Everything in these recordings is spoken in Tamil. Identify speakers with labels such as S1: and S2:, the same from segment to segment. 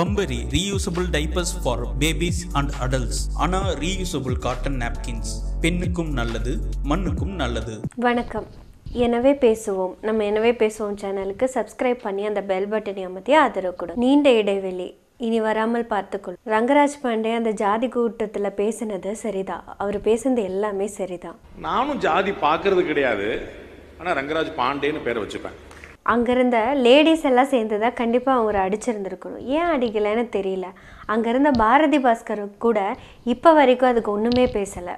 S1: பம்பரி reusable diapers for babies and adults Ana reusable cotton napkins பெண்ணுக்கும் நல்லது மண்ணுக்கும் நல்லது
S2: வணக்கம் எனவே பேசுவோம் நம்ம எனவே பேசுவோம் சேனலுக்கு சப்ஸ்கிரைப் பண்ணி அந்த பெல் பட்டனை அமர்த்தி ஆதரவு கொடு நீண்ட இடைவெளி இனி வராமல் பார்த்துக்கொள் ரங்கராஜ் பாண்டே அந்த ஜாதி கூட்டத்தில் பேசினது சரிதான் அவர் பேசினது எல்லாமே சரிதான்
S1: நானும் ஜாதி பார்க்கறது கிடையாது ஆனால் ரங்கராஜ் பாண்டேன்னு பேரை வச்சுப்பேன்
S2: அங்கேருந்த லேடிஸ் எல்லாம் சேர்ந்து தான் கண்டிப்பாக அவங்கள அடிச்சிருந்துருக்கணும் ஏன் அடிக்கலைன்னு தெரியல அங்கேருந்த பாரதி பாஸ்கர் கூட இப்போ வரைக்கும் அதுக்கு ஒன்றுமே பேசலை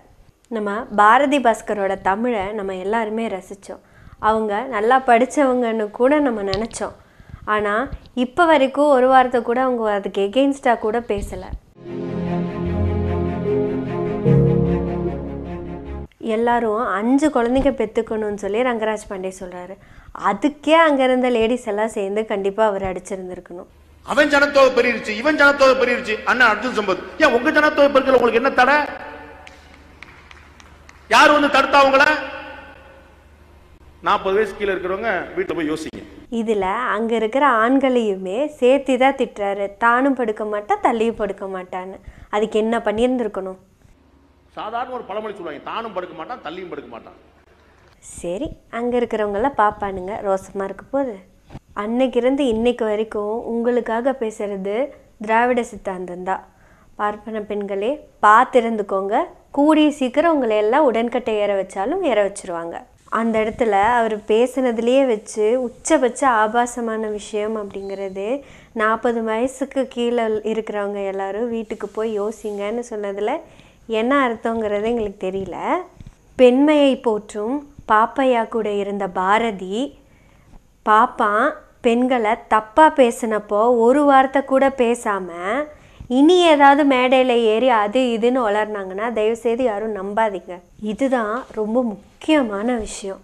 S2: நம்ம பாரதி பாஸ்கரோட தமிழை நம்ம எல்லாருமே ரசித்தோம் அவங்க நல்லா படித்தவங்கன்னு கூட நம்ம நினச்சோம் ஆனால் இப்போ வரைக்கும் ஒரு வாரத்தை கூட அவங்க அதுக்கு எகெயின்ஸ்டாக கூட பேசலை எல்லாரும் அஞ்சு குழந்தைங்க பெற்றுக்கணும்னு சொல்லி ரங்கராஜ் பாண்டே சொல்கிறாரு அதுக்கே அங்கே இருந்த லேடிஸ் எல்லாம் சேர்ந்து கண்டிப்பாக அவர் அடிச்சிருந்துருக்கணும்
S1: அவன் ஜனத்தொகை பெரியிருச்சு இவன் ஜனத்தொகை பெரியிருச்சு அண்ணா அர்ஜுன் சம்பத் ஏன் உங்க ஜனத்தொகை பெருக்கல உங்களுக்கு என்ன தடை யார் வந்து தடுத்தா உங்கள நாற்பது வயசு கீழே இருக்கிறவங்க வீட்டில் போய் யோசிங்க
S2: இதில் அங்கே இருக்கிற ஆண்களையுமே சேர்த்து தான் திட்டுறாரு தானும் படுக்க மாட்டேன் தள்ளியும் படுக்க மாட்டான்னு அதுக்கு என்ன பண்ணியிருந்துருக்கணும்
S1: சாதாரண ஒரு பழமொழி சொல்லுவாங்க தானும் படுக்க மாட்டான் தள்ளியும் படுக்க மாட்டான்
S2: சரி அங்கே இருக்கிறவங்களாம் பார்ப்பானுங்க ரோசமாக இருக்க போது அன்னைக்கு இருந்து இன்னைக்கு வரைக்கும் உங்களுக்காக பேசுகிறது திராவிட சித்தாந்தம் தான் பார்ப்பன பெண்களே பார்த்துருந்துக்கோங்க கூடிய சீக்கிரம் உங்களையெல்லாம் எல்லாம் உடன்கட்டை ஏற வச்சாலும் ஏற வச்சுருவாங்க அந்த இடத்துல அவர் பேசுனதுலேயே வச்சு உச்சபட்ச ஆபாசமான விஷயம் அப்படிங்கிறது நாற்பது வயசுக்கு கீழே இருக்கிறவங்க எல்லாரும் வீட்டுக்கு போய் யோசிங்கன்னு சொன்னதில் என்ன அர்த்தங்கிறது எங்களுக்கு தெரியல பெண்மையை போற்றும் பாப்பையா கூட இருந்த பாரதி பாப்பா பெண்களை தப்பாக பேசினப்போ ஒரு வார்த்தை கூட பேசாமல் இனி ஏதாவது மேடையில் ஏறி அது இதுன்னு வளர்னாங்கன்னா தயவுசெய்து யாரும் நம்பாதீங்க இதுதான் ரொம்ப முக்கியமான விஷயம்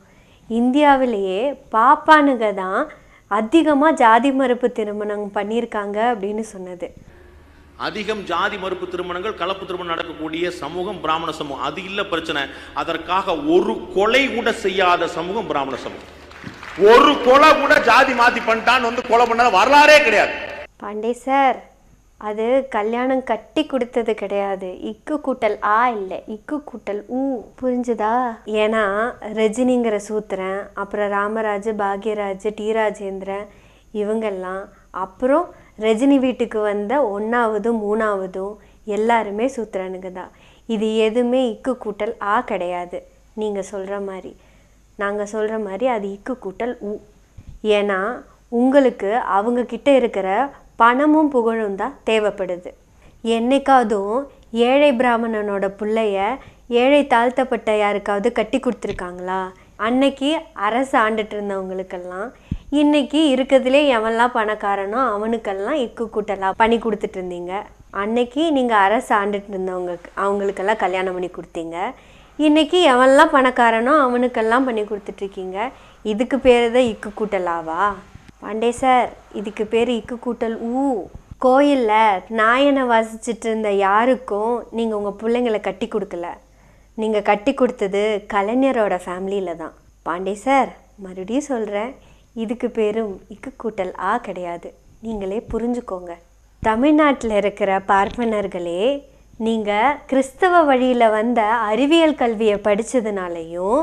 S2: இந்தியாவிலேயே பாப்பானுங்க தான் அதிகமாக ஜாதி மறுப்பு திருமணம் பண்ணியிருக்காங்க அப்படின்னு சொன்னது
S1: அதிகம் ஜாதி மறுப்பு திருமணங்கள் கலப்பு திருமணம் நடக்கக்கூடிய சமூகம் பிராமண சமூகம் அது இல்லை பிரச்சனை அதற்காக ஒரு கொலை கூட செய்யாத சமூகம் பிராமண சமூகம் ஒரு கொலை கூட ஜாதி மாத்தி பண்ணிட்டான்னு வந்து கொலை பண்ண வரலாறே கிடையாது
S2: பாண்டே சார் அது கல்யாணம் கட்டி கொடுத்தது கிடையாது இக்கு கூட்டல் ஆ இல்லை இக்கு கூட்டல் ஊ புரிஞ்சுதா ஏன்னா ரஜினிங்கிற சூத்திரன் அப்புறம் ராமராஜ் பாக்யராஜ் டி ராஜேந்திரன் இவங்கெல்லாம் அப்புறம் ரஜினி வீட்டுக்கு வந்த ஒன்றாவதும் மூணாவதும் எல்லாருமே சூத்திரனுங்க தான் இது எதுவுமே இக்கு கூட்டல் ஆ கிடையாது நீங்கள் சொல்கிற மாதிரி நாங்கள் சொல்கிற மாதிரி அது இக்கு கூட்டல் உ ஏன்னா உங்களுக்கு அவங்கக்கிட்ட இருக்கிற பணமும் புகழும் தான் தேவைப்படுது என்னைக்காவதும் ஏழை பிராமணனோட பிள்ளைய ஏழை தாழ்த்தப்பட்ட யாருக்காவது கட்டி கொடுத்துருக்காங்களா அன்னைக்கு அரசு ஆண்டுட்டு இருந்தவங்களுக்கெல்லாம் இன்றைக்கி இருக்கிறதுலே எவன்லாம் பணக்காரனோ அவனுக்கெல்லாம் இக்கு கூட்டலாம் பண்ணி கொடுத்துட்டு இருந்தீங்க அன்னைக்கு நீங்கள் அரசு ஆண்டுட்டு இருந்தவங்க அவங்களுக்கெல்லாம் கல்யாணம் பண்ணி கொடுத்தீங்க இன்னைக்கு எவன்லாம் பணக்காரனோ அவனுக்கெல்லாம் பண்ணி கொடுத்துட்ருக்கீங்க இதுக்கு பேர் தான் இக்கு கூட்டலாவா பாண்டே சார் இதுக்கு பேர் இக்கு கூட்டல் ஊ கோயிலில் நாயனை வாசிச்சுட்டு இருந்த யாருக்கும் நீங்கள் உங்கள் பிள்ளைங்களை கட்டி கொடுக்கல நீங்கள் கட்டி கொடுத்தது கலைஞரோட ஃபேமிலியில் தான் பாண்டே சார் மறுபடியும் சொல்கிறேன் இதுக்கு பேரும் இக்கு கூட்டல் ஆ கிடையாது நீங்களே புரிஞ்சுக்கோங்க தமிழ்நாட்டில் இருக்கிற பார்ப்பனர்களே நீங்கள் கிறிஸ்தவ வழியில் வந்த அறிவியல் கல்வியை படித்ததுனாலையும்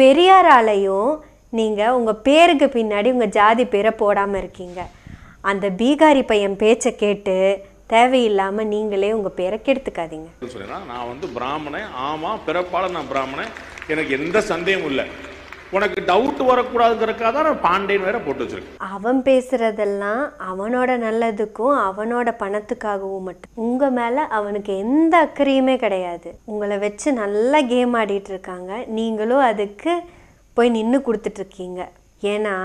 S2: பெரியாராலையும் நீங்கள் உங்கள் பேருக்கு பின்னாடி உங்கள் ஜாதி பேரை போடாமல் இருக்கீங்க அந்த பீகாரி பையன் பேச்சை கேட்டு தேவையில்லாமல் நீங்களே உங்கள் பேரை கெடுத்துக்காதீங்க
S1: நான் வந்து பிராமணன் ஆமாம் பிறப்பாளர் நான் பிராமணன் எனக்கு எந்த சந்தேகமும் இல்லை உனக்கு டவுட் வரக்கூடாதுங்கிறக்காக தான் பாண்டேன்னு வேற போட்டு வச்சிருக்கேன்
S2: அவன் பேசுறதெல்லாம் அவனோட நல்லதுக்கும் அவனோட பணத்துக்காகவும் மட்டும் உங்க மேல அவனுக்கு எந்த அக்கறையுமே கிடையாது உங்களை வச்சு நல்லா கேம் ஆடிட்டு இருக்காங்க நீங்களும் அதுக்கு போய் நின்று இருக்கீங்க ஏன்னா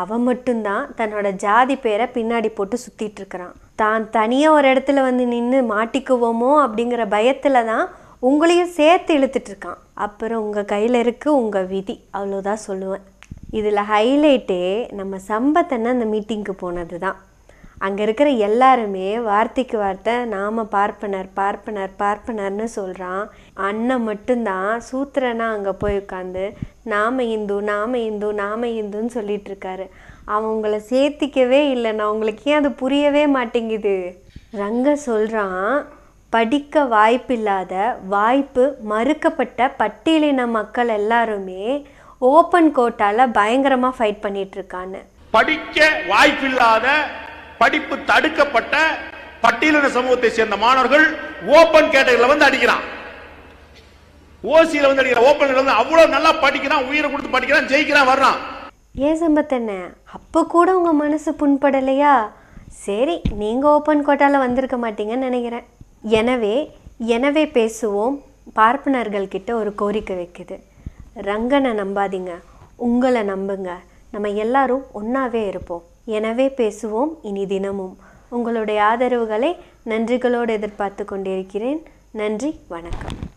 S2: அவன் மட்டும்தான் தன்னோட ஜாதி பேரை பின்னாடி போட்டு சுத்திட்டு இருக்கிறான் தான் தனியாக ஒரு இடத்துல வந்து நின்று மாட்டிக்குவோமோ அப்படிங்கிற பயத்தில் தான் உங்களையும் சேர்த்து இழுத்துட்ருக்கான் அப்புறம் உங்கள் கையில் இருக்கு உங்கள் விதி அவ்வளோதான் சொல்லுவேன் இதில் ஹைலைட்டே நம்ம சம்பத்தனை அந்த மீட்டிங்க்கு போனது தான் அங்கே இருக்கிற எல்லாருமே வார்த்தைக்கு வார்த்தை நாம் பார்ப்பனர் பார்ப்பனர் பார்ப்பனர்னு சொல்கிறான் அண்ணன் மட்டும்தான் சூத்திரனா அங்கே போய் உட்காந்து நாம இந்து நாம இந்து நாம இந்துன்னு சொல்லிட்டு இருக்காரு அவன் உங்களை சேர்த்திக்கவே இல்லைண்ணா உங்களுக்கு ஏன் அது புரியவே மாட்டேங்குது ரங்க சொல்கிறான் படிக்க வாய்ப்பில்லாத வாய்ப்பு மறுக்கப்பட்ட பட்டியலின மக்கள் எல்லாருமே ஓப்பன் கோட்டால பயங்கரமா
S1: ஃபைட் பண்ணிட்டு இருக்காங்க படிக்க வாய்ப்பில்லாத படிப்பு தடுக்கப்பட்ட பட்டியலின சமூகத்தை சேர்ந்த மாணவர்கள் ஓப்பன் கேட்டகரியில் வந்து அடிக்கிறான் ஓசியில் வந்து அடிக்கிறான் ஓப்பன் வந்து அவ்வளோ நல்லா படிக்கிறான் உயிரை கொடுத்து படிக்கிறான் ஜெயிக்கிறான் வர்றான்
S2: ஏன் சம்பத்தண்ணே அப்போ கூட உங்க மனசு புண்படலையா சரி நீங்கள் ஓப்பன் கோட்டால வந்திருக்க மாட்டீங்கன்னு நினைக்கிறேன் எனவே எனவே பேசுவோம் பார்ப்பனர்கள்கிட்ட ஒரு கோரிக்கை வைக்குது ரங்கனை நம்பாதீங்க உங்களை நம்புங்க நம்ம எல்லாரும் ஒன்றாவே இருப்போம் எனவே பேசுவோம் இனி தினமும் உங்களுடைய ஆதரவுகளை நன்றிகளோடு எதிர்பார்த்து கொண்டிருக்கிறேன் நன்றி வணக்கம்